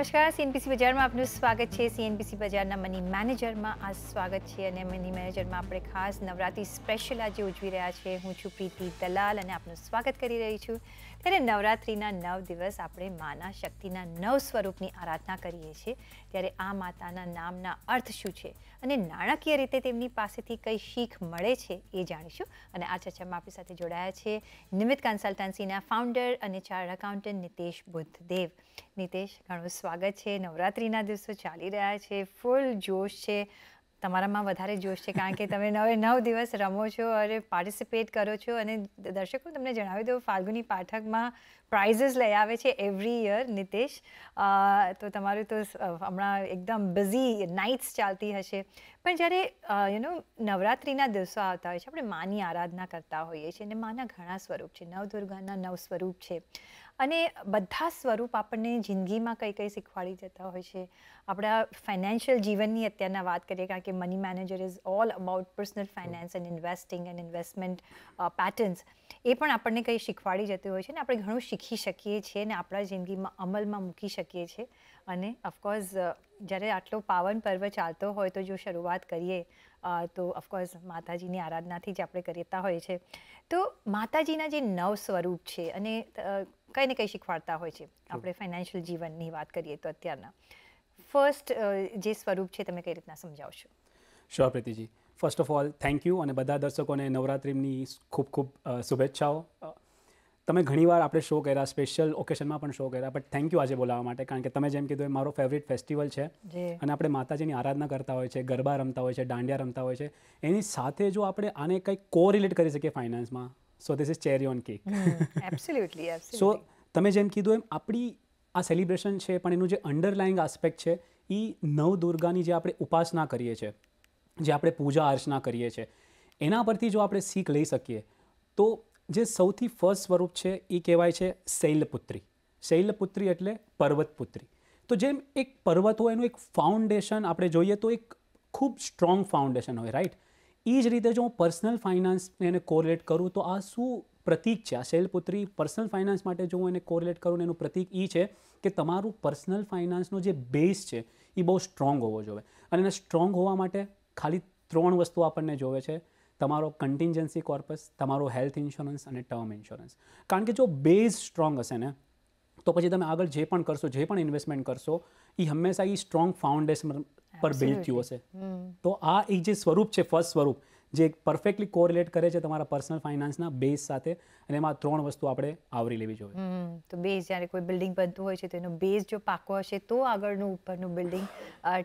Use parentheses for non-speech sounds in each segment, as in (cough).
નમસ્કાર સીએનપીસી બજારમાં આપનું સ્વાગત છે સીએનપીસી બજારના મની મેનેજરમાં આ સ્વાગત છે અને મની મેનેજરમાં આપણે ખાસ નવરાત્રી સ્પેશિયલ આજે ઉજવી રહ્યા છે હું છું પ્રીતિ દલાલ અને આપનું સ્વાગત કરી રહી છું ત્યારે નવરાત્રિના નવ દિવસ આપણે માના શક્તિના નવ સ્વરૂપની આરાધના કરીએ છીએ ત્યારે આ માતાના નામના અર્થ શું છે અને નાણાકીય રીતે તેમની પાસેથી કઈ શીખ મળે છે એ જાણીશું અને આ ચર્ચામાં આપણી સાથે જોડાયા છે નિમિત કન્સલ્ટન્સીના ફાઉન્ડર અને ચાર્ડ એકાઉન્ટન્ટ નિતેશ બુદ્ધદેવ નિતેશ ઘણું સ્વાગત છે નવરાત્રિના દિવસો ચાલી રહ્યા છે ફૂલ જોશ છે તમારામાં વધારે જોશ છે કારણ કે તમે નવે નવ દિવસ રમો છો અને પાર્ટિસિપેટ કરો છો અને દર્શકો તમને જણાવી દઉં ફાલ્ગુની પાઠકમાં પ્રાઇઝીસ લઈ આવે છે એવરી યર નિતેશ તો તમારું તો હમણાં એકદમ બિઝી નાઇટ્સ ચાલતી હશે પણ જ્યારે યુનો નવરાત્રિના દિવસો આવતા હોય છે આપણે માની આરાધના કરતા હોઈએ છીએ અને માના ઘણા સ્વરૂપ છે નવદુર્ગાના નવ સ્વરૂપ છે અને બધા સ્વરૂપ આપણને જિંદગીમાં કઈ કઈ શીખવાડી જતા હોય છે આપણા ફાઇનાન્શિયલ જીવનની અત્યારના વાત કરીએ કારણ કે money manager is all about personal finance and investing and investment patterns એ પણ આપણને કંઈ શીખવાડી જતી હોય છે ને આપણે ઘણું શીખી શકીએ છીએ અને આપણા જિંદગીમાં અમલમાં મૂકી શકીએ છીએ અને ઓફકોર્સ જ્યારે આટલો પાવન પર્વ ચાલતો હોય તો જો શરૂઆત કરીએ તો ઓફકોર્સ માતાજીની આરાધનાથી જ આપણે કરતા હોઈએ છીએ તો માતાજીના જે નવ સ્વરૂપ છે અને કંઈ ને કંઈ શીખવાડતા હોય છે આપણે ફાઇનાન્શિયલ જીવનની વાત કરીએ તો અત્યારના ફર્સ્ટ જે સ્વરૂપ છે તમે કઈ રીતના સમજાવશો શ્યોર પ્રીતિજી first of all thank you અને બધા દર્શકોને નવરાત્રિની ખૂબ ખૂબ શુભેચ્છાઓ તમે ઘણીવાર આપણે શો કર્યા સ્પેશિયલ ઓકેશનમાં પણ શો કર્યા બટ થેન્ક યુ આજે બોલાવવા માટે કારણ કે તમે જેમ કીધું એ મારો ફેવરિટ ફેસ્ટિવલ છે અને આપણે માતાજીની આરાધના કરતા હોય છે ગરબા રમતા હોય છે દાંડિયા રમતા હોય છે એની સાથે જો આપણે આને કંઈક કોરિલેટ કરી શકીએ ફાઇનાન્સમાં so this is cherry on cake absolutely so તમે જેમ કીધું એમ આપણી આ સેલિબ્રેશન છે પણ એનું જે અંડરલાઇંગ આસ્પેક્ટ છે એ નવ દુર્ગાની જે આપણે ઉપાસના કરીએ છીએ જે આપણે પૂજા અર્ચના કરીએ છીએ એના પરથી જો આપણે શીખ લઈ શકીએ તો જે સૌથી ફર્સ્ટ સ્વરૂપ છે એ કહેવાય છે શૈલપુત્રી શૈલપુત્રી એટલે પર્વતપુત્રી તો જેમ એક પર્વત હોય એનું એક ફાઉન્ડેશન આપણે જોઈએ તો એક ખૂબ સ્ટ્રોંગ ફાઉન્ડેશન હોય રાઈટ એ જ રીતે જો હું પર્સનલ ફાઇનાન્સને એને કોરિલેટ કરું તો આ શું પ્રતિક છે આ શૈલપુત્રી પર્સનલ ફાઇનાન્સ માટે જો હું એને કોરિલેટ કરું ને એનું પ્રતિક એ છે કે તમારું પર્સનલ ફાઇનાન્સનો જે બેઝ છે એ બહુ સ્ટ્રોંગ હોવો જોઈએ અને એને સ્ટ્રોંગ હોવા માટે ખાલી ત્રણ વસ્તુ આપણને જોવે છે તમારો કન્ટિન્જન્સી કોર્પસ તમારો હેલ્થ ઇન્સ્યોરન્સ અને ટર્મ ઇન્સ્યોરન્સ કારણ કે જો બેઝ સ્ટ્રોંગ હશે ને તો પછી તમે આગળ જે પણ કરશો જે પણ ઇન્વેસ્ટમેન્ટ કરશો એ હંમેશા એ સ્ટ્રોંગ ફાઉન્ડેશન પર બિલ્ડ થયું હશે તો આ એક જે સ્વરૂપ છે ફર્સ્ટ સ્વરૂપ જે પરફેક્ટલી કોરિલેટ કરે છે તમારા પર્સનલ ફાઇનાન્સના બેઝ સાથે અને એમાં ત્રણ વસ્તુ આપણે આવરી લેવી જોઈએ તો બેઝ જ્યારે કોઈ બિલ્ડિંગ બનતું હોય છે તો એનો બેઝ જો પાકો હશે તો આગળનું ઉપરનું બિલ્ડિંગ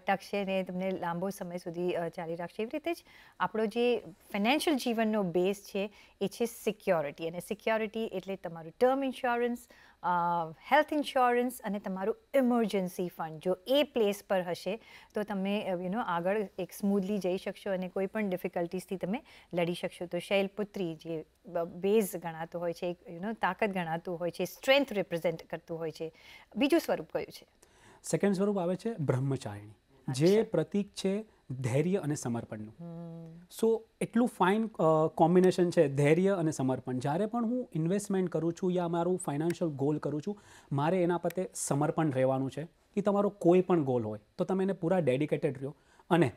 ટકશે ને તમને લાંબો સમય સુધી ચાલી રાખશે એવી રીતે જ આપણો જે ફાઇનાન્શિયલ જીવનનો બેઝ છે એ છે સિક્યોરિટી અને સિક્યોરિટી એટલે તમારું ટર્મ ઇન્સ્યોરન્સ હેલ્થ ઇન્સ્યોરન્સ અને તમારું ઇમરજન્સી ફંડ જો એ પ્લેસ પર હશે તો તમે યુનો આગળ એક સ્મૂથલી જઈ શકશો અને કોઈ પણ ડિફિકલ્ટીઝથી તમે લડી શકશો તો શૈલપુત્રી જે બેઝ ગણાતું હોય છે એક યુનો તાકાત ગણાતું હોય છે સ્ટ્રેન્થ રિપ્રેઝેન્ટ કરતું હોય છે બીજું સ્વરૂપ કયું છે સેકન્ડ સ્વરૂપ આવે છે બ્રહ્મચારિણી જે પ્રતીક છે ધૈર્ય અને સમર્પણનું સો એટલું ફાઇન કોમ્બિનેશન છે ધૈર્ય અને સમર્પણ જ્યારે પણ હું ઇન્વેસ્ટમેન્ટ કરું છું યા મારું ફાઇનાન્શિયલ ગોલ કરું છું મારે એના પ્રત્યે સમર્પણ રહેવાનું છે કે તમારો કોઈ પણ ગોલ હોય તો તમે એને પૂરા ડેડિકેટેડ રહ્યો અને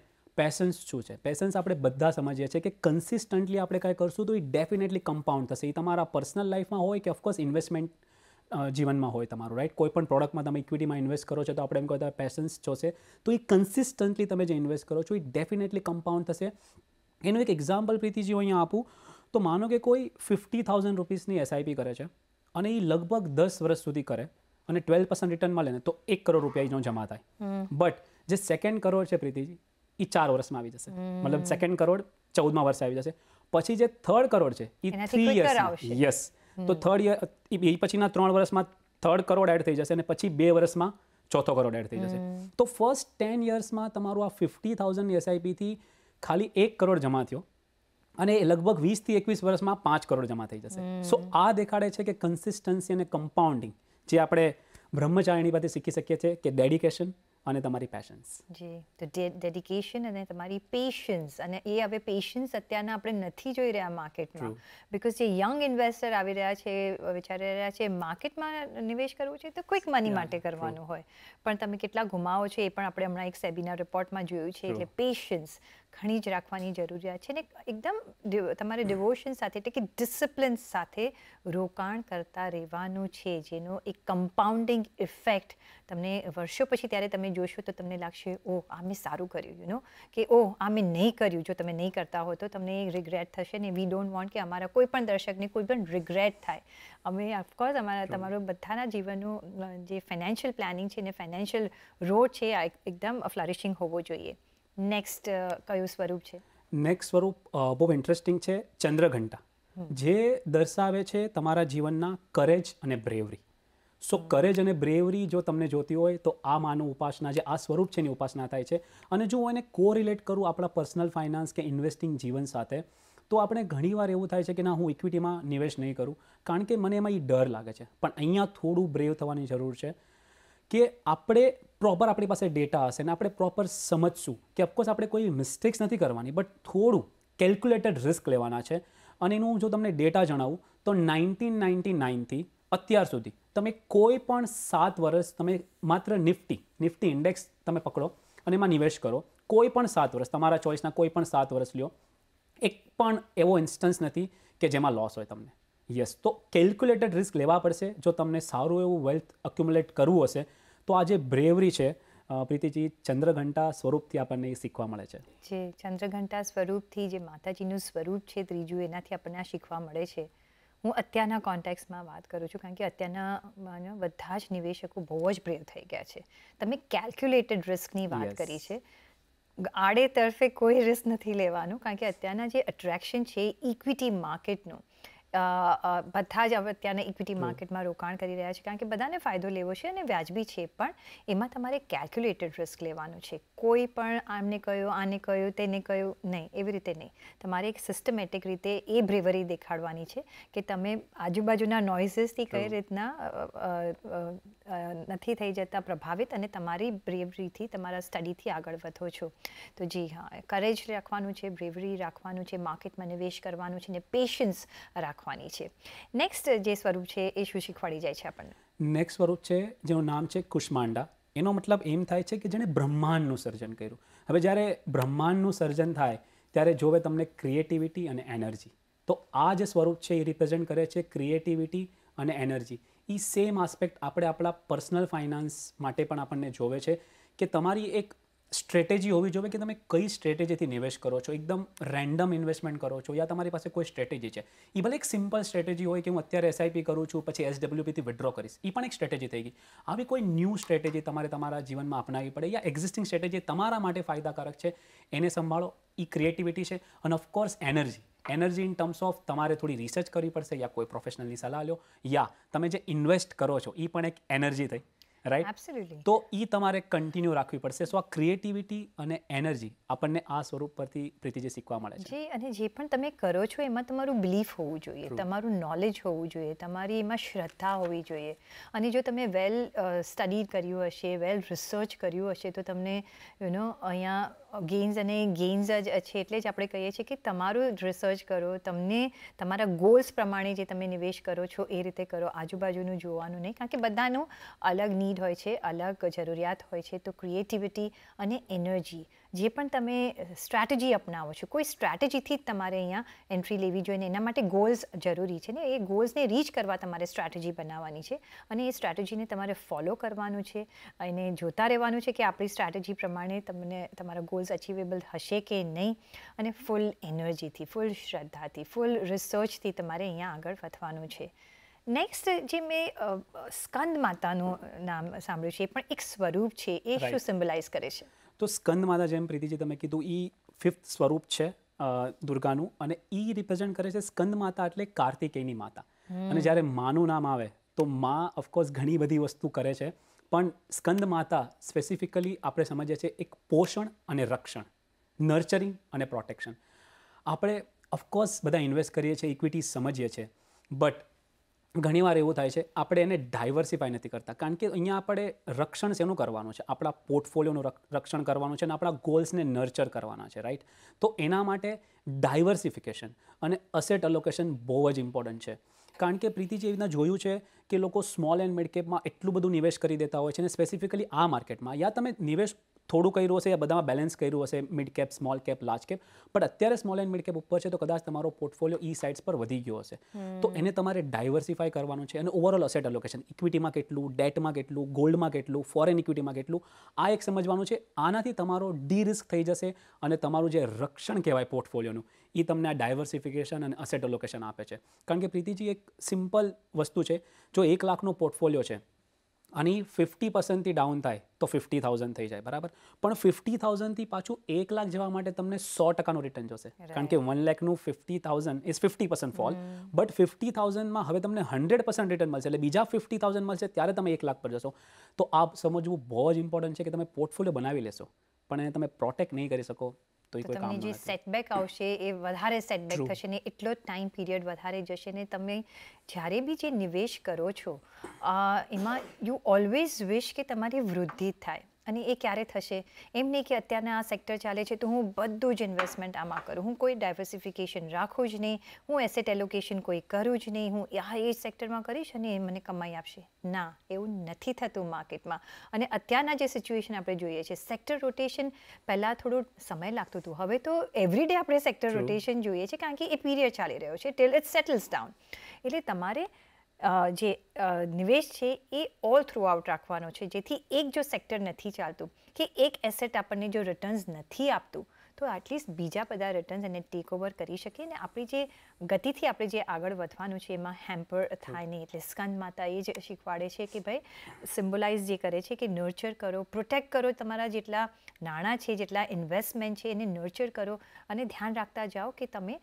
પેશન્સ શું છે પેશન્સ આપણે બધા સમજીએ છીએ કે કન્સિસ્ટન્ટલી આપણે કાંઈ કરશું તો એ ડેફિનેટલી કમ્પાઉન્ડ થશે એ તમારા પર્સનલ લાઈફમાં હોય કે ઓફકોર્સ ઇન્વેસ્ટમેન્ટ જીવનમાં હોય તમારું રાઈટ કોઈ પણ પ્રોડક્ટમાં તમે ઇક્વિટીમાં ઇન્વેસ્ટ કરો છો તો આપણે એમ કહેતા પેશન્સ જોશે તો એ કન્સિસ્ટન્ટલી તમે જે ઇન્વેસ્ટ કરો છો એ ડેફિનેટલી કમ્પાઉન્ડ થશે એનું એક એક્ઝામ્પલ પ્રીતિજી હું અહીંયા આપું તો માનો કે કોઈ ફિફ્ટી થાઉઝન્ડ રૂપીસની એસઆઈપી કરે છે અને એ લગભગ દસ વર્ષ સુધી કરે અને ટ્વેલ્વ પર્સન્ટ રિટર્ન મળે ને તો એક કરોડ રૂપિયા એનો જમા થાય બટ જે સેકન્ડ કરોડ છે પ્રીતિજી એ ચાર વર્ષમાં આવી જશે મતલબ સેકન્ડ કરોડ ચૌદમાં વર્ષે આવી જશે પછી જે થર્ડ કરોડ છે એ થ્રી યર્સ યસ તો થર્ડ યર એ પછીના ત્રણ વર્ષમાં થર્ડ કરોડ એડ થઈ જશે અને પછી બે વર્ષમાં ચોથો કરોડ એડ થઈ જશે તો ફર્સ્ટ ટેન યર્સમાં તમારું આ ફિફ્ટી થાઉઝન્ડ એસઆઈપીથી ખાલી એક કરોડ જમા થયો અને લગભગ વીસથી એકવીસ વર્ષમાં પાંચ કરોડ જમા થઈ જશે સો આ દેખાડે છે કે કન્સિસ્ટન્સી અને કમ્પાઉન્ડિંગ જે આપણે બ્રહ્મચારીણી પાસે શીખી શકીએ છીએ કે ડેડિકેશન અને તમારી પેશન્સ જી તો ડેડિકેશન અને તમારી પેશન્સ અને એ હવે પેશન્સ અત્યારના આપણે નથી જોઈ રહ્યા માર્કેટમાં બિકોઝ જે યંગ ઇન્વેસ્ટર આવી રહ્યા છે વિચારી રહ્યા છે માર્કેટમાં નિવેશ કરવું છે તો ક્વિક મની માટે કરવાનું હોય પણ તમે કેટલા ગુમાવો છો એ પણ આપણે હમણાં એક સેબીના રિપોર્ટમાં જોયું છે એટલે પેશન્સ ખણી જ રાખવાની જરૂરિયાત છે ને એકદમ તમારે ડિવોશન સાથે એટલે કે ડિસિપ્લિન સાથે રોકાણ કરતા રહેવાનું છે જેનો એક કમ્પાઉન્ડિંગ ઇફેક્ટ તમને વર્ષો પછી ત્યારે તમે જોશો તો તમને લાગશે ઓ આ મેં સારું કર્યું યુ કે ઓ આ મેં નહીં કર્યું જો તમે નહીં કરતા હો તો તમને રિગ્રેટ થશે ને વી ડોન્ટ વોન્ટ કે અમારા કોઈ પણ દર્શકને કોઈ પણ રિગ્રેટ થાય અમે ઓફકોર્સ અમારા તમારું બધાના જીવનનું જે ફાઇનાન્શિયલ પ્લાનિંગ છે ને ફાઇનાન્શિયલ રોડ છે આ એકદમ ફ્લરિશિંગ હોવો જોઈએ નેક્સ્ટ uh, કયું સ્વરૂપ છે નેક્સ્ટ સ્વરૂપ બહુ ઇન્ટરેસ્ટિંગ છે ચંદ્રઘંટા જે દર્શાવે છે તમારા જીવનના કરેજ અને બ્રેવરી સો કરેજ અને બ્રેવરી જો તમને જોતી હોય તો આ માનું ઉપાસના જે આ સ્વરૂપ છે એની ઉપાસના થાય છે અને જો હું એને રિલેટ કરું આપણા પર્સનલ ફાઇનાન્સ કે ઇન્વેસ્ટિંગ જીવન સાથે તો આપણે ઘણીવાર એવું થાય છે કે ના હું ઇક્વિટીમાં નિવેશ નહીં કરું કારણ કે મને એમાં એ ડર લાગે છે પણ અહીંયા થોડું બ્રેવ થવાની જરૂર છે કે આપણે પ્રોપર આપણી પાસે ડેટા હશે અને આપણે પ્રોપર સમજશું કે ઓફકોર્સ આપણે કોઈ મિસ્ટેક્સ નથી કરવાની બટ થોડું કેલ્ક્યુલેટેડ રિસ્ક લેવાના છે અને એનું જો તમને ડેટા જણાવું તો નાઇન્ટીન નાઇન્ટી નાઇનથી અત્યાર સુધી તમે કોઈ પણ સાત વર્ષ તમે માત્ર નિફ્ટી નિફ્ટી ઇન્ડેક્સ તમે પકડો અને એમાં નિવેશ કરો કોઈ પણ સાત વર્ષ તમારા ચોઇસના કોઈ પણ સાત વર્ષ લ્યો એક પણ એવો ઇન્સ્ટન્સ નથી કે જેમાં લોસ હોય તમને યસ તો કેલ્ક્યુલેટેડ રિસ્ક લેવા પડશે જો તમને સારું એવું વેલ્થ અક્યુમ્યુલેટ કરવું હશે તો આ જે બ્રેવરી છે પ્રીતિજી ચંદ્રઘંટા સ્વરૂપથી આપણને એ શીખવા મળે છે જે ચંદ્રઘંટા સ્વરૂપથી જે માતાજીનું સ્વરૂપ છે ત્રીજું એનાથી આપણને આ શીખવા મળે છે હું અત્યારના કોન્ટેક્સમાં વાત કરું છું કારણ કે અત્યારના બધા જ નિવેશકો બહુ જ બ્રેવ થઈ ગયા છે તમે કેલ્ક્યુલેટેડ રિસ્કની વાત કરી છે આડે તરફે કોઈ રિસ્ક નથી લેવાનું કારણ કે અત્યારના જે અટ્રેક્શન છે ઇક્વિટી માર્કેટનું બધા જ હવે અત્યારના ઇક્વિટી માર્કેટમાં રોકાણ કરી રહ્યા છે કારણ કે બધાને ફાયદો લેવો છે અને વ્યાજબી છે પણ એમાં તમારે કેલ્ક્યુલેટેડ રિસ્ક લેવાનું છે કોઈ પણ આમને કહ્યું આને કહ્યું તેને કહ્યું નહીં એવી રીતે નહીં તમારે એક સિસ્ટમેટિક રીતે એ બ્રેવરી દેખાડવાની છે કે તમે આજુબાજુના નોઇઝીસથી કઈ રીતના નથી થઈ જતા પ્રભાવિત અને તમારી બ્રેવરીથી તમારા સ્ટડીથી આગળ વધો છો તો જી હા કરેજ રાખવાનું છે બ્રેવરી રાખવાનું છે માર્કેટમાં નિવેશ કરવાનું છે ને પેશન્સ રાખવાનું રાખવાની છે નેક્સ્ટ જે સ્વરૂપ છે એ શું શીખવાડી જાય છે આપણને નેક્સ્ટ સ્વરૂપ છે જેનું નામ છે કુષ્માંડા એનો મતલબ એમ થાય છે કે જેણે બ્રહ્માંડનું સર્જન કર્યું હવે જ્યારે બ્રહ્માંડનું સર્જન થાય ત્યારે જોવે તમને ક્રિએટિવિટી અને એનર્જી તો આ જે સ્વરૂપ છે એ રિપ્રેઝેન્ટ કરે છે ક્રિએટિવિટી અને એનર્જી એ સેમ આસ્પેક્ટ આપણે આપણા પર્સનલ ફાઇનાન્સ માટે પણ આપણને જોવે છે કે તમારી એક સ્ટ્રેટેજી હોવી જોઈએ કે તમે કઈ સ્ટ્રેટેજીથી નિવેશ કરો છો એકદમ રેન્ડમ ઇન્વેસ્ટમેન્ટ કરો છો યા તમારી પાસે કોઈ સ્ટ્રેટેજી છે એ ભલે એક સિમ્પલ સ્ટ્રેટેજી હોય કે હું અત્યારે એસઆઈપી કરું છું પછી એસડબ્લ્યુપીથી વિડ્રો કરીશ એ પણ એક સ્ટ્રેટેજી થઈ ગઈ આવી કોઈ ન્યૂ સ્ટ્રેટેજી તમારે તમારા જીવનમાં અપનાવવી પડે યા એક્ઝિસ્ટિંગ સ્ટ્રેટેજી તમારા માટે ફાયદાકારક છે એને સંભાળો એ ક્રિએટિવિટી છે અને of course energy energy in terms of તમારે થોડી રિસર્ચ કરવી પડશે યા કોઈ પ્રોફેશનલની સલાહ લો યા તમે જે ઇન્વેસ્ટ કરો છો એ પણ એક એનર્જી થઈ રાઈટ એબ્સોલ્યુટલી તો એ તમારે કન્ટિન્યુ રાખવી પડશે સો આ ક્રિએટિવિટી અને એનર્જી આપણને આ સ્વરૂપ પરથી પ્રીતિ જે શીખવા મળે છે અને જે પણ તમે કરો છો એમાં તમારું બિલીફ હોવું જોઈએ તમારું નોલેજ હોવું જોઈએ તમારી એમાં શ્રદ્ધા હોવી જોઈએ અને જો તમે વેલ સ્ટડી કર્યું હશે વેલ રિસર્ચ કર્યું હશે તો તમને યુ નો અહીંયા ગેઇન્સ અને ગેઇન્સ જ છે એટલે જ આપણે કહીએ છીએ કે તમારું રિસર્ચ કરો તમને તમારા ગોલ્સ પ્રમાણે જે તમે નિવેશ કરો છો એ રીતે કરો આજુબાજુનું જોવાનું નહીં કારણ કે બધાનું અલગ નીડ હોય છે અલગ જરૂરિયાત હોય છે તો ક્રિએટિવિટી અને એનર્જી જે પણ તમે સ્ટ્રેટેજી અપનાવો છો કોઈ સ્ટ્રેટેજીથી જ તમારે અહીંયા એન્ટ્રી લેવી જોઈએ ને એના માટે ગોલ્સ જરૂરી છે ને એ ગોલ્સને રીચ કરવા તમારે સ્ટ્રેટેજી બનાવવાની છે અને એ સ્ટ્રેટેજીને તમારે ફોલો કરવાનું છે એને જોતા રહેવાનું છે કે આપણી સ્ટ્રેટેજી પ્રમાણે તમને તમારા ગોલ્સ અચીવેબલ હશે કે નહીં અને ફૂલ એનર્જીથી ફૂલ શ્રદ્ધાથી ફૂલ રિસર્ચથી તમારે અહીંયા આગળ વધવાનું છે નેક્સ્ટ જે મેં સ્કંદ માતાનું નામ સાંભળ્યું છે એ પણ એક સ્વરૂપ છે એ શું સિમ્બલાઇઝ કરે છે તો સ્કંદ માતા જેમ પ્રીતિજી તમે કીધું એ ફિફ્થ સ્વરૂપ છે દુર્ગાનું અને એ રિપ્રેઝન્ટ કરે છે સ્કંદ માતા એટલે કાર્તિકેયની માતા અને જ્યારે માનું નામ આવે તો મા ઓફકોર્સ ઘણી બધી વસ્તુ કરે છે પણ સ્કંદ માતા સ્પેસિફિકલી આપણે સમજીએ છીએ એક પોષણ અને રક્ષણ નર્ચરિંગ અને પ્રોટેક્શન આપણે ઓફકોર્સ બધા ઇન્વેસ્ટ કરીએ છીએ ઇક્વિટી સમજીએ છીએ બટ ઘણીવાર એવું થાય છે આપણે એને ડાયવર્સિફાય નથી કરતા કારણ કે અહીંયા આપણે રક્ષણ શેનું કરવાનું છે આપણા પોર્ટફોલિયોનું રક્ષણ કરવાનું છે અને આપણા ગોલ્સને નર્ચર કરવાના છે રાઈટ તો એના માટે ડાયવર્સિફિકેશન અને અસેટ અલોકેશન બહુ જ ઇમ્પોર્ટન્ટ છે કારણ કે પ્રીતિ જે રીતના જોયું છે કે લોકો સ્મોલ એન્ડ મિડ કેપમાં એટલું બધું નિવેશ કરી દેતા હોય છે અને સ્પેસિફિકલી આ માર્કેટમાં યા તમે નિવેશ થોડું કર્યું હશે યા બધામાં બેલેન્સ કર્યું હશે mid cap small cap large cap but અત્યારે સ્મોલ એન્ડ મિડ કેપ ઉપર છે તો કદાચ તમારો પોર્ટફોલિયો ઈ સાઇડ્સ પર વધી ગયો હશે તો એને તમારે ડાયવર્સિફાય કરવાનું છે અને ઓવરઓલ અસેટ એલોકેશન ઇક્વિટીમાં કેટલું ડેટમાં કેટલું ગોલ્ડમાં કેટલું ફોરેન ઇક્વિટીમાં કેટલું આ એક સમજવાનું છે આનાથી તમારો ડી રિસ્ક થઈ જશે અને તમારું જે રક્ષણ કહેવાય પોર્ટફોલિયોનું એ તમને આ ડાયવર્સિફિકેશન અને અસેટ એલોકેશન આપે છે કારણ કે પ્રીતિજી એક સિમ્પલ વસ્તુ છે જો એક લાખનો પોર્ટફોલિયો છે અને ફિફ્ટી પર્સન્ટથી ડાઉન થાય તો ફિફ્ટી થાઉઝન્ડ થઈ જાય બરાબર પણ ફિફ્ટી થાઉઝન્ડથી પાછું એક લાખ જવા માટે તમને સો ટકાનું રિટર્ન જોશે કારણ કે વન લેખનું fifty thousand is fifty percent fall but fifty થાઉઝન્ડમાં હવે તમને હંડ્રેડ પર્સન્ટ રિટર્ન મળશે એટલે બીજા ફિફ્ટી થાઉઝન્ડ મળશે ત્યારે તમે એક લાખ પર જશો તો આ સમજવું બહુ જ ઇમ્પોર્ટન્ટ છે કે તમે પોર્ટફોલિયો બનાવી લેશો પણ એને તમે પ્રોટેક્ટ નહીં કરી શકો તો કોઈ કામ જે સેટબેક આવશે એ વધારે સેટબેક થશે ને એટલો જ ટાઈમ પીરિયડ વધારે જશે ને તમે જ્યારે બી જે નિવેશ કરો છો એમાં યુ ઓલવેઝ વિશ કે તમારી વૃદ્ધિ થાય અને એ ક્યારે થશે એમ નહીં કે અત્યારના આ સેક્ટર ચાલે છે તો હું બધું જ ઇન્વેસ્ટમેન્ટ આમાં કરું હું કોઈ ડાયવર્સિફિકેશન રાખું જ નહીં હું એસેટ એલોકેશન કોઈ કરું જ નહીં હું આ એ સેક્ટરમાં કરીશ અને એ મને કમાઈ આપશે ના એવું નથી થતું માર્કેટમાં અને અત્યારના જે સિચ્યુએશન આપણે જોઈએ છીએ સેક્ટર રોટેશન પહેલાં થોડું સમય લાગતું હતું હવે તો એવરીડે આપણે સેક્ટર રોટેશન જોઈએ છે કારણ કે એ પીરિયડ ચાલી રહ્યો છે ટિલ ઇટ સેટલ્સ ડાઉન એટલે તમારે જે નિવેશ છે એ ઓલ થ્રુ આઉટ રાખવાનો છે જેથી એક જો સેક્ટર નથી ચાલતું કે એક એસેટ આપણને જો રિટર્ન્સ નથી આપતું તો એટલીસ્ટ બીજા બધા રિટર્ન્સ અને ટેક ઓવર કરી શકીએ ને આપણી જે ગતિથી આપણે જે આગળ વધવાનું છે એમાં હેમ્પર થાય નહીં એટલે સ્કંદ માતા એ જ શીખવાડે છે કે ભાઈ સિમ્બોલાઇઝ જે કરે છે કે નર્ચર કરો પ્રોટેક્ટ કરો તમારા જેટલા નાણાં છે જેટલા ઇન્વેસ્ટમેન્ટ છે એને નર્ચર કરો અને ધ્યાન રાખતા જાઓ કે તમે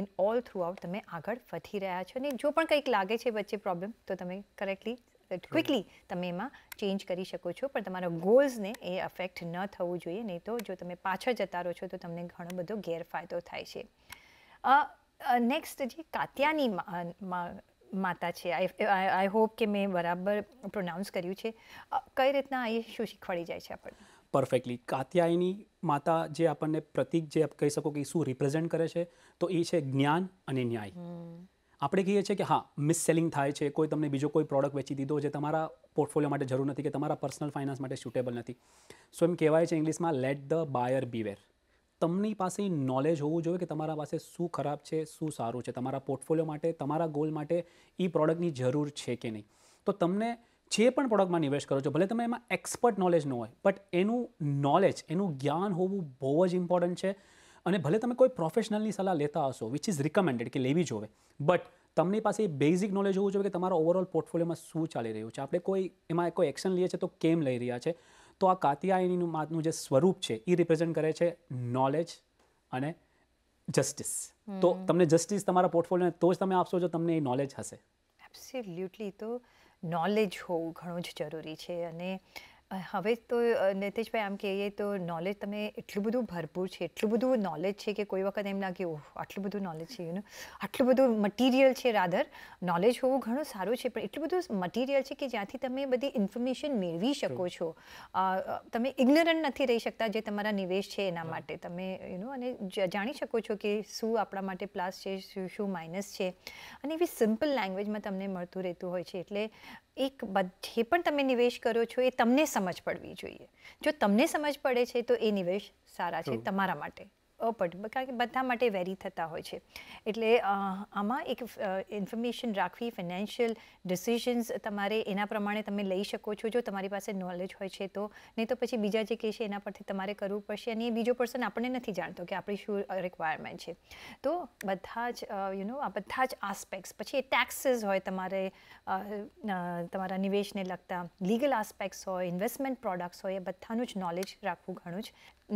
ઇન ઓલ થ્રુઆઉટ તમે આગળ વધી રહ્યા છો અને જો પણ કંઈક લાગે છે વચ્ચે પ્રોબ્લેમ તો તમે કરેક્ટલી ક્વિકલી તમે એમાં ચેન્જ કરી શકો છો પણ તમારા ગોલ્સને એ અફેક્ટ ન થવું જોઈએ નહીં તો જો તમે પાછળ જતા રહો છો તો તમને ઘણો બધો ગેરફાયદો થાય છે નેક્સ્ટ જે કાત્યાની માતા છે આઈ હોપ કે મેં બરાબર પ્રોનાઉન્સ કર્યું છે કઈ રીતના એ શું શીખવાડી જાય છે આપણને પરફેક્ટલી કાત્યાયની માતા જે આપણને પ્રતિક જે આપ કહી શકો કે શું રિપ્રેઝેન્ટ કરે છે તો એ છે જ્ઞાન અને ન્યાય આપણે કહીએ છીએ કે હા મિસસેલિંગ થાય છે કોઈ તમને બીજો કોઈ પ્રોડક્ટ વેચી દીધો જે તમારા પોર્ટફોલિયો માટે જરૂર નથી કે તમારા પર્સનલ ફાઇનાન્સ માટે સુટેબલ નથી સો એમ કહેવાય છે ઇંગ્લિશમાં લેટ ધ બાયર બીવેર તમની પાસે નોલેજ હોવું જોઈએ કે તમારા પાસે શું ખરાબ છે શું સારું છે તમારા પોર્ટફોલિયો માટે તમારા ગોલ માટે એ પ્રોડક્ટની જરૂર છે કે નહીં તો તમને જે પણ પ્રોડક્ટમાં નિવેશ કરો છો ભલે તમે એમાં એક્સપર્ટ નોલેજ ન હોય બટ એનું નોલેજ એનું જ્ઞાન હોવું બહુ જ ઇમ્પોર્ટન્ટ છે અને ભલે તમે કોઈ પ્રોફેશનલની સલાહ લેતા હશો વિચ ઇઝ રિકમેન્ડેડ કે લેવી જોવે બટ તમને પાસે એ બેઝિક નોલેજ હોવું જોઈએ કે તમારો ઓવરઓલ પોર્ટફોલિયોમાં શું ચાલી રહ્યું છે આપણે કોઈ એમાં કોઈ એક્શન લઈએ છે તો કેમ લઈ રહ્યા છે તો આ કાતિયાયનીનું માતનું જે સ્વરૂપ છે એ રિપ્રેઝેન્ટ કરે છે નોલેજ અને જસ્ટિસ તો તમને જસ્ટિસ તમારા પોર્ટફોલિયો તો જ તમે આપશો જો તમને એ નોલેજ હશે એબ્સોલ્યુટલી તો નોલેજ હોવું ઘણું જ જરૂરી છે અને હવે તો નિતેશભાઈ આમ કહીએ તો નોલેજ તમે એટલું બધું ભરપૂર છે એટલું બધું નોલેજ છે કે કોઈ વખત એમ લાગે ઓહ આટલું બધું નોલેજ છે એનું આટલું બધું મટીરિયલ છે રાધર નોલેજ હોવું ઘણું સારું છે પણ એટલું બધું મટીરિયલ છે કે જ્યાંથી તમે બધી ઇન્ફોર્મેશન મેળવી શકો છો તમે ઇગ્નરન્ટ નથી રહી શકતા જે તમારા નિવેશ છે એના માટે તમે યુનો અને જાણી શકો છો કે શું આપણા માટે પ્લસ છે શું શું માઇનસ છે અને એવી સિમ્પલ લેંગ્વેજમાં તમને મળતું રહેતું હોય છે એટલે એક જે પણ તમે નિવેશ કરો છો એ તમને સમ સમજ પડવી જોઈએ જો તમને સમજ પડે છે તો એ નિવેશ સારા છે તમારા માટે અપટ કારણ કે બધા માટે વેરી થતા હોય છે એટલે આમાં એક ઇન્ફોર્મેશન રાખવી ફિનાન્શિયલ ડિસિઝન્સ તમારે એના પ્રમાણે તમે લઈ શકો છો જો તમારી પાસે નોલેજ હોય છે તો નહીં તો પછી બીજા જે કહે છે એના પરથી તમારે કરવું પડશે અને એ બીજો પર્સન આપણને નથી જાણતો કે આપણી શું રિક્વાયરમેન્ટ છે તો બધા જ યુ નો આ બધા જ આસ્પેક્ટ્સ પછી એ ટેક્સીસ હોય તમારે તમારા નિવેશને લગતા લીગલ આસ્પેક્ટ્સ હોય ઇન્વેસ્ટમેન્ટ પ્રોડક્ટ્સ હોય એ બધાનું જ નોલેજ રાખવું ઘણું જ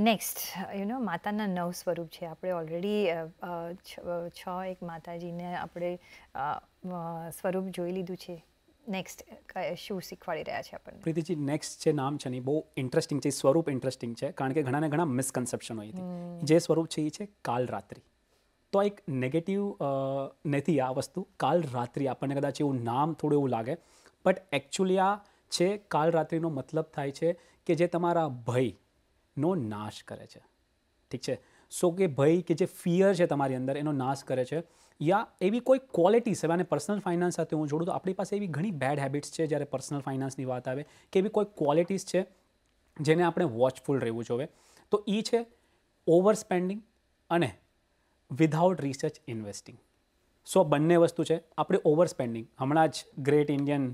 નેક્સ્ટ યુ નો માતાના નવ સ્વરૂપ છે આપણે ઓલરેડી છ એક માતાજીને આપણે સ્વરૂપ જોઈ લીધું છે નેક્સ્ટ શું શીખવાડી રહ્યા છે આપણને પ્રીતિજી નેક્સ્ટ જે નામ છે ને બહુ ઇન્ટરેસ્ટિંગ છે સ્વરૂપ ઇન્ટરેસ્ટિંગ છે કારણ કે ઘણાને ઘણા મિસકન્સેપ્શન હોય હતી જે સ્વરૂપ છે એ છે કાલ રાત્રિ તો એક નેગેટિવ નથી આ વસ્તુ કાલ રાત્રિ આપણને કદાચ એવું નામ થોડું એવું લાગે બટ એકચ્યુઅલી આ છે કાલ રાત્રિનો મતલબ થાય છે કે જે તમારા ભય નો નાશ કરે છે ઠીક છે સો કે ભય કે જે ફિયર છે તમારી અંદર એનો નાશ કરે છે યા એવી કોઈ ક્વોલિટી છે અને પર્સનલ ફાઇનાન્સ સાથે હું જોડું તો આપણી પાસે એવી ઘણી બેડ હેબિટ્સ છે જ્યારે પર્સનલ ફાઇનાન્સની વાત આવે કે એવી કોઈ ક્વોલિટીઝ છે જેને આપણે વોચફુલ રહેવું જોઈએ તો એ છે ઓવર સ્પેન્ડિંગ અને વિધાઉટ રિસર્ચ ઇન્વેસ્ટિંગ સો બંને વસ્તુ છે આપણે ઓવર સ્પેન્ડિંગ હમણાં જ ગ્રેટ ઇન્ડિયન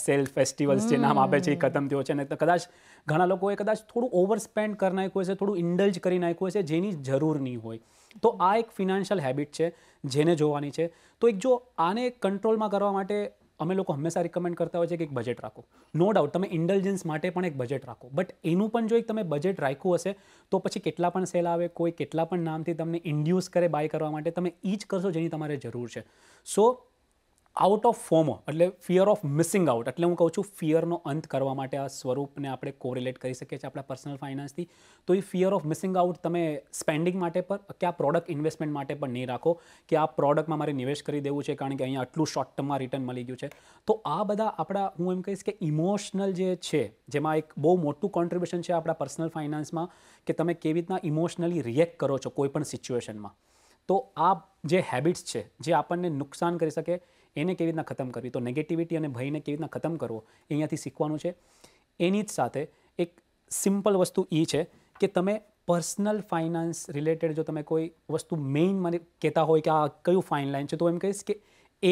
સેલ ફેસ્ટિવલ્સ જે નામ આપે છે એ ખતમ થયો છે અને કદાચ ઘણા લોકોએ કદાચ થોડું ઓવર સ્પેન્ડ કરી નાખ્યું છે થોડું ઇન્ડલ્જ કરી નાખ્યું છે જેની જરૂર નહીં હોય તો આ એક ફિનાન્શિયલ હેબિટ છે જેને જોવાની છે તો એક જો આને કંટ્રોલમાં કરવા માટે અમે લોકો હંમેશા રિકમેન્ડ કરતા હોય છે કે એક બજેટ રાખો નો ડાઉટ તમે ઇન્ડલ્જન્સ માટે પણ એક બજેટ રાખો બટ એનું પણ જો એક તમે બજેટ રાખ્યું હશે તો પછી કેટલા પણ સેલ આવે કોઈ કેટલા પણ નામથી તમને ઇન્ડ્યુસ કરે બાય કરવા માટે તમે એ જ કરશો જેની તમારે જરૂર છે સો આઉટ ઓફ ફોમો એટલે ફિયર ઓફ મિસિંગ આઉટ એટલે હું કહું છું ફિયરનો અંત કરવા માટે આ સ્વરૂપને આપણે કોરિલેટ કરી શકીએ છીએ આપણા પર્સનલ ફાઇનાન્સથી તો એ ફિયર ઓફ મિસિંગ આઉટ તમે સ્પેન્ડિંગ માટે પણ કે આ પ્રોડક્ટ ઇન્વેસ્ટમેન્ટ માટે પણ નહીં રાખો કે આ પ્રોડક્ટમાં મારે નિવેશ કરી દેવું છે કારણ કે અહીંયા આટલું શોર્ટ ટર્મમાં રિટર્ન મળી ગયું છે તો આ બધા આપણા હું એમ કહીશ કે ઇમોશનલ જે છે જેમાં એક બહુ મોટું કોન્ટ્રીબ્યુશન છે આપણા પર્સનલ ફાઇનાન્સમાં કે તમે કેવી રીતના ઇમોશનલી રિએક્ટ કરો છો કોઈપણ સિચ્યુએશનમાં તો આ જે હેબિટ્સ છે જે આપણને નુકસાન કરી શકે એને કેવી રીતના ખતમ કરવી તો નેગેટિવિટી અને ભયને કેવી રીતના ખતમ કરવો અહીંયાથી શીખવાનું છે એની જ સાથે એક સિમ્પલ વસ્તુ એ છે કે તમે પર્સનલ ફાઇનાન્સ રિલેટેડ જો તમે કોઈ વસ્તુ મેઇન મને કહેતા હોય કે આ કયું ફાઇન લાઇન છે તો એમ કહીશ કે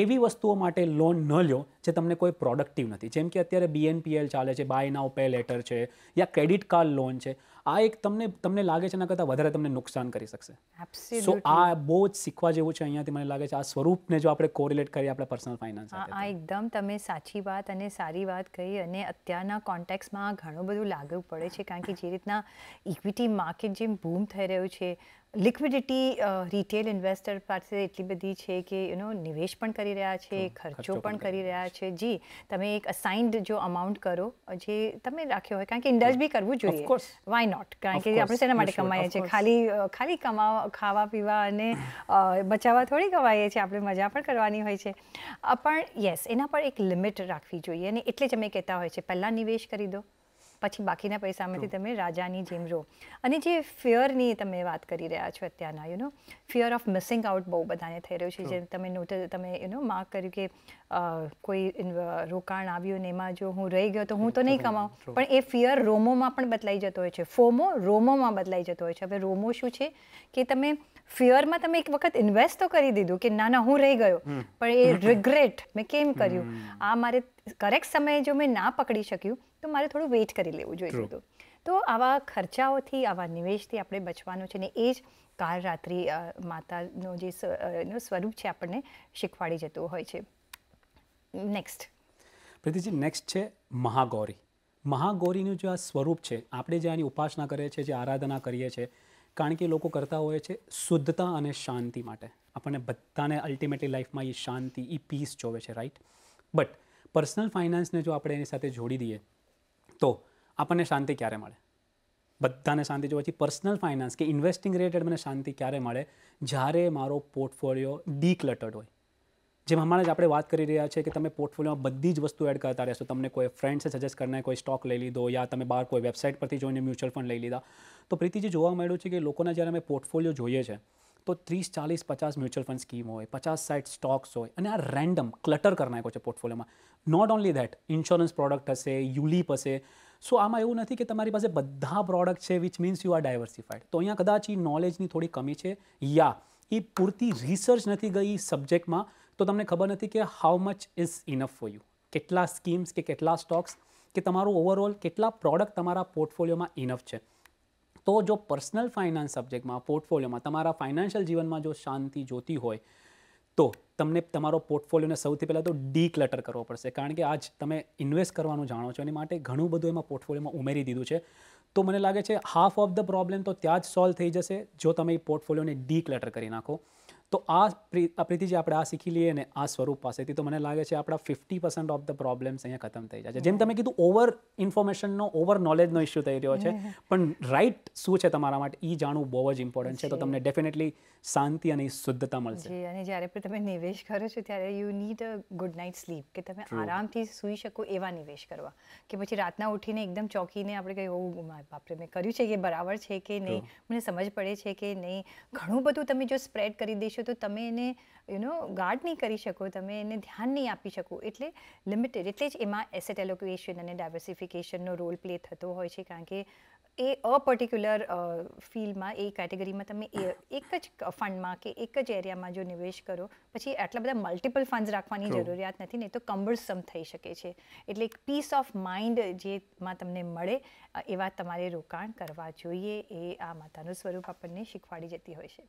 એવી વસ્તુઓ માટે લોન ન લ્યો જે તમને કોઈ પ્રોડક્ટિવ નથી જેમ કે અત્યારે બીએનપીએલ ચાલે છે બાય નાવ પે લેટર છે યા ક્રેડિટ કાર્ડ લોન છે આ એક તમને તમને લાગે છે એના કરતાં વધારે તમને નુકસાન કરી શકશે સો આ બહુ જ શીખવા જેવું છે અહીંયાથી મને લાગે છે આ સ્વરૂપને જો આપણે કોરિલેટ કરીએ આપણે પર્સનલ ફાઇનાન્સ આ એકદમ તમે સાચી વાત અને સારી વાત કહી અને અત્યારના કોન્ટેક્સમાં ઘણું બધું લાગુ પડે છે કારણ કે જે રીતના ઇક્વિટી માર્કેટ જેમ બૂમ થઈ રહ્યું છે લિક્વિડિટી રિટેલ ઇન્વેસ્ટર પાસે એટલી બધી છે કે યુ નિવેશ પણ કરી રહ્યા છે ખર્ચો પણ કરી રહ્યા છે જી તમે એક અસાઇન્ડ જો અમાઉન્ટ કરો જે તમે રાખ્યો હોય કારણ કે ઇન્ડસ્ટ બી કરવું જોઈએ વાય નોટ કારણ કે આપણે શેના માટે કમાઈએ છીએ ખાલી ખાલી કમાવા ખાવા પીવા અને બચાવવા થોડી કમાઈએ છીએ આપણે મજા પણ કરવાની હોય છે પણ યસ એના પર એક લિમિટ રાખવી જોઈએ અને એટલે જ અમે કહેતા હોય છે પહેલાં નિવેશ કરી દો પછી બાકીના પૈસામાંથી તમે રાજાની જેમ રહો અને જે ફિયરની તમે વાત કરી રહ્યા છો અત્યારના you know fear of missing out બહુ બધાને થઈ રહ્યું છે જે તમે નોટ તમે યુ નો માર્ક કર્યું કે કોઈ રોકાણ આવ્યું ને એમાં જો હું રહી ગયો તો હું તો નહીં કમાઉં પણ એ ફિયર રોમોમાં પણ બદલાઈ જતો હોય છે ફોમો રોમોમાં બદલાઈ જતો હોય છે હવે રોમો શું છે કે તમે ફિયરમાં તમે એક વખત ઇન્વેસ્ટ તો કરી દીધું કે ના ના હું રહી ગયો પણ એ રિગ્રેટ મેં કેમ કર્યું આ મારે કરેક્ટ સમયે જો મેં ના પકડી શક્યું તો મારે થોડું વેઇટ કરી લેવું જોઈએ તો તો આવા ખર્ચાઓથી આવા નિવેશથી આપણે બચવાનું છે ને એ જ કાલ રાત્રિ માતાનો જે સ્વરૂપ છે આપણને શીખવાડી જતું હોય છે નેક્સ્ટ પ્રીતિજી નેક્સ્ટ છે મહાગૌરી મહાગૌરીનું જે આ સ્વરૂપ છે આપણે જે આની ઉપાસના કરીએ છીએ જે આરાધના કરીએ છીએ કારણ કે લોકો કરતા હોય છે શુદ્ધતા અને શાંતિ માટે આપણને બધાને અલ્ટિમેટલી લાઈફમાં એ શાંતિ એ પીસ જોવે છે રાઈટ બટ પર્સનલ ફાઇનાન્સને જો આપણે એની સાથે જોડી દઈએ તો આપણને શાંતિ ક્યારે મળે બધાને શાંતિ જોવા છે પર્સનલ ફાઇનાન્સ કે ઇન્વેસ્ટિંગ રિલેટેડ મને શાંતિ ક્યારે મળે જ્યારે મારો પોર્ટફોલિયો ડીક્લટર્ડ હોય જેમ હમણાં જ આપણે વાત કરી રહ્યા છે કે તમે પોર્ટફોલિયોમાં બધી જ વસ્તુ એડ કરતા રહેશો તમને કોઈ ફ્રેન્ડ્સે સજેસ્ટ કરીને કોઈ સ્ટોક લઈ લીધો યા તમે બહાર કોઈ વેબસાઇટ પરથી જોઈને મ્યુચ્યુઅલ ફંડ લઈ લીધા તો પ્રીતિજી જોવા મળ્યું છે કે લોકોના જ્યારે અમે પોર્ટફોલિયો જોઈએ છે તો ત્રીસ ચાલીસ પચાસ મ્યુચ્યુઅલ ફંડ સ્કીમ હોય પચાસ સાઠ સ્ટોક્સ હોય અને આ રેન્ડમ ક્લટર કરી નાખ્યો છે પોર્ટફોલિયોમાં not only that insurance product હશે યુલીપ હશે સો આમાં એવું નથી કે તમારી પાસે બધા પ્રોડક્ટ છે which means you are diversified તો અહીંયા કદાચ એ નોલેજની થોડી કમી છે યા એ પૂરતી રિસર્ચ નથી ગઈ સબ્જેક્ટમાં તો તમને ખબર નથી કે how much is enough for you કેટલા સ્કીમ્સ કે કેટલા સ્ટોક્સ કે તમારું ઓવરઓલ કેટલા પ્રોડક્ટ તમારા પોર્ટફોલિયોમાં ઇનફ છે તો જો પર્સનલ ફાઇનાન્સ સબ્જેક્ટમાં પોર્ટફોલિયોમાં તમારા ફાઇનાન્શિયલ જીવનમાં જો શાંતિ જોતી હોય તો તમને તમારો પોર્ટફોલિયોને સૌથી પહેલાં તો ડી ક્લટર કરવો પડશે કારણ કે આજ તમે ઇન્વેસ્ટ કરવાનું જાણો છો એની માટે ઘણું બધું એમાં પોર્ટફોલિયોમાં ઉમેરી દીધું છે તો મને લાગે છે હાફ ઓફ ધ પ્રોબ્લેમ તો ત્યાં જ સોલ્વ થઈ જશે જો તમે એ પોર્ટફોલિયોને ડી ક્લટર કરી નાખો તો આ પ્રીતિજી આપણે આ શીખી લઈએ ને આ સ્વરૂપ પાસેથી તો મને લાગે છે આપણા fifty percent of the problems અહીંયા ખતમ થઈ જાય છે જેમ તમે કીધું ઓવર ઇન્ફોર્મેશનનો ઓવર નોલેજનો ઇસ્યુ થઈ રહ્યો છે પણ રાઈટ શું છે તમારા માટે એ જાણવું બહુ જ ઇમ્પોર્ટન્ટ છે તો તમને ડેફિનેટલી શાંતિ અને શુદ્ધતા મળશે અને જ્યારે પણ તમે નિવેશ કરો છો ત્યારે you need a good night sleep કે તમે આરામથી સૂઈ શકો એવા નિવેશ કરવા કે પછી રાતના ઉઠીને એકદમ ચોકીને આપણે કંઈ એવું બાપરે મેં કર્યું છે કે બરાબર છે કે નહીં મને સમજ પડે છે કે નહીં ઘણું બધું તમે જો સ્પ્રેડ કરી દેશો તો તમે એને યુ નો ગાર્ડ નહીં કરી શકો તમે એને ધ્યાન નહીં આપી શકો એટલે લિમિટેડ એટલે જ એમાં એસેટ એલોક્યુએશન અને ડાયવર્સિફિકેશનનો રોલ પ્લે થતો હોય છે કારણ કે એ અ પર્ટિક્યુલર ફિલ્ડમાં એ કેટેગરીમાં તમે એક જ ફંડમાં કે એક જ એરિયામાં જો નિવેશ કરો પછી આટલા બધા મલ્ટિપલ ફંડ્સ રાખવાની જરૂરિયાત નથી ને તો કમ્બરસમ થઈ શકે છે એટલે એક પીસ ઓફ માઇન્ડ જેમાં તમને મળે એવા તમારે રોકાણ કરવા જોઈએ એ આ માતાનું સ્વરૂપ આપણને શીખવાડી જતી હોય છે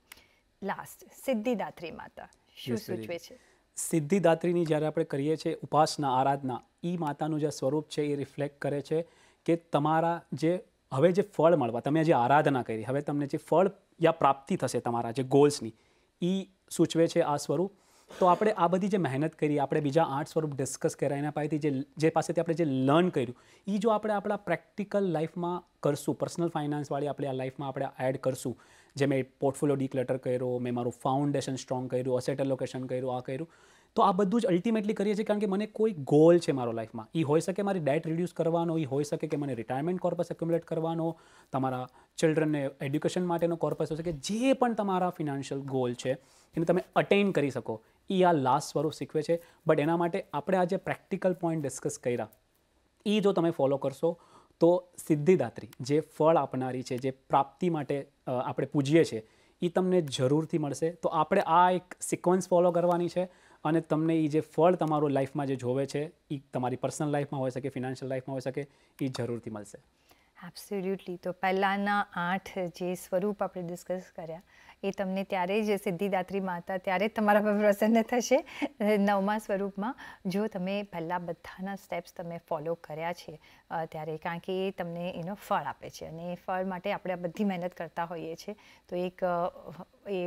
લાસ્ટ સિદ્ધિદાત્રી માતા શું સૂચવે છે સિદ્ધિદાત્રીની જ્યારે આપણે કરીએ છીએ ઉપાસના આરાધના એ માતાનું જે સ્વરૂપ છે એ રિફ્લેક્ટ કરે છે કે તમારા જે હવે જે ફળ મળવા તમે જે આરાધના કરી હવે તમને જે ફળ યા પ્રાપ્તિ થશે તમારા જે ગોલ્સની એ સૂચવે છે આ સ્વરૂપ તો આપણે આ બધી જે મહેનત કરી આપણે બીજા આર્ટ સ્વરૂપ ડિસ્કસ કર્યા એના પાસેથી જે જે પાસેથી આપણે જે લર્ન કર્યું એ જો આપણે આપણા પ્રેક્ટિકલ લાઈફમાં કરશું પર્સનલ ફાઇનાન્સવાળી આપણે આ લાઈફમાં આપણે એડ કરશું જે મેં પોર્ટફોલિયો ડીક્લેટર કર્યો મેં મારું ફાઉન્ડેશન સ્ટ્રોંગ કર્યું અસેટ એલોકેશન કર્યું આ કર્યું તો આ બધું જ અલ્ટિમેટલી કરીએ છીએ કારણ કે મને કોઈ ગોલ છે મારો લાઈફમાં એ હોઈ શકે મારી ડાયટ રિડ્યુસ કરવાનો એ હોઈ શકે કે મને રિટાયરમેન્ટ કોર્પસ એક્યુમ્યુલેટ કરવાનો તમારા ચિલ્ડ્રનને એડ્યુકેશન માટેનો કોર્પસ હોઈ શકે જે પણ તમારા ફિનાન્શિયલ ગોલ છે એને તમે અટેન કરી શકો એ આ લાસ્ટ સ્વરૂપ શીખવે છે બટ એના માટે આપણે આજે પ્રેક્ટિકલ પોઈન્ટ ડિસ્કસ કર્યા એ જો તમે ફોલો કરશો તો સિદ્ધિદાત્રી જે ફળ આપનારી છે જે પ્રાપ્તિ માટે આપણે પૂજીએ છીએ એ તમને જરૂરથી મળશે તો આપણે આ એક સિક્વન્સ ફોલો કરવાની છે અને તમને એ જે ફળ તમારું લાઈફમાં જે જોવે છે એ તમારી પર્સનલ લાઈફમાં હોઈ શકે ફિનાન્શિયલ લાઈફમાં હોઈ શકે એ જરૂરથી મળશે એબ્સોલ્યુટલી તો પહેલાંના આઠ જે સ્વરૂપ આપણે ડિસ્કસ કર્યા એ તમને ત્યારે જ સિદ્ધિદાત્રી માતા ત્યારે જ તમારા પર પ્રસન્ન થશે નવમા સ્વરૂપમાં જો તમે પહેલાં બધાના સ્ટેપ્સ તમે ફોલો કર્યા છે ત્યારે કારણ કે એ તમને એનો ફળ આપે છે અને એ ફળ માટે આપણે બધી મહેનત કરતા હોઈએ છીએ તો એક એ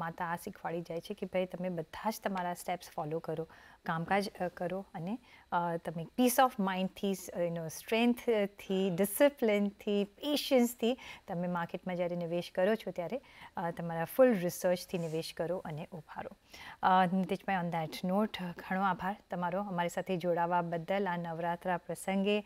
માતા આ શીખવાડી જાય છે કે ભાઈ તમે બધા જ તમારા સ્ટેપ્સ ફોલો કરો કામકાજ કરો અને તમે પીસ ઓફ માઇન્ડથી એનો સ્ટ્રેન્થથી ડિસિપ્લિનથી પેશન્સથી તમે માર્કેટમાં જ્યારે નિવેશ કરો છો ત્યારે તમારા ફૂલ રિસર્ચથી નિવેશ કરો અને ઉભારો નીતિશભાઈ ઓન દેટ નોટ ઘણો આભાર તમારો અમારી સાથે જોડાવા બદલ આ નવરાત્રા પ્રસંગે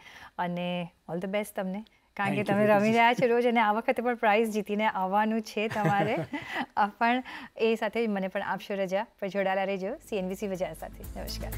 અને ઓલ ધ બેસ્ટ તમને કારણ કે તમે રમી રહ્યા છો રોજ અને આ વખતે પણ પ્રાઇઝ જીતીને આવવાનું છે તમારે (laughs) પણ એ સાથે મને પણ આપશો રજા પર જોડાયેલા રહેજો સીએનબીસી બજાર સાથે નમસ્કાર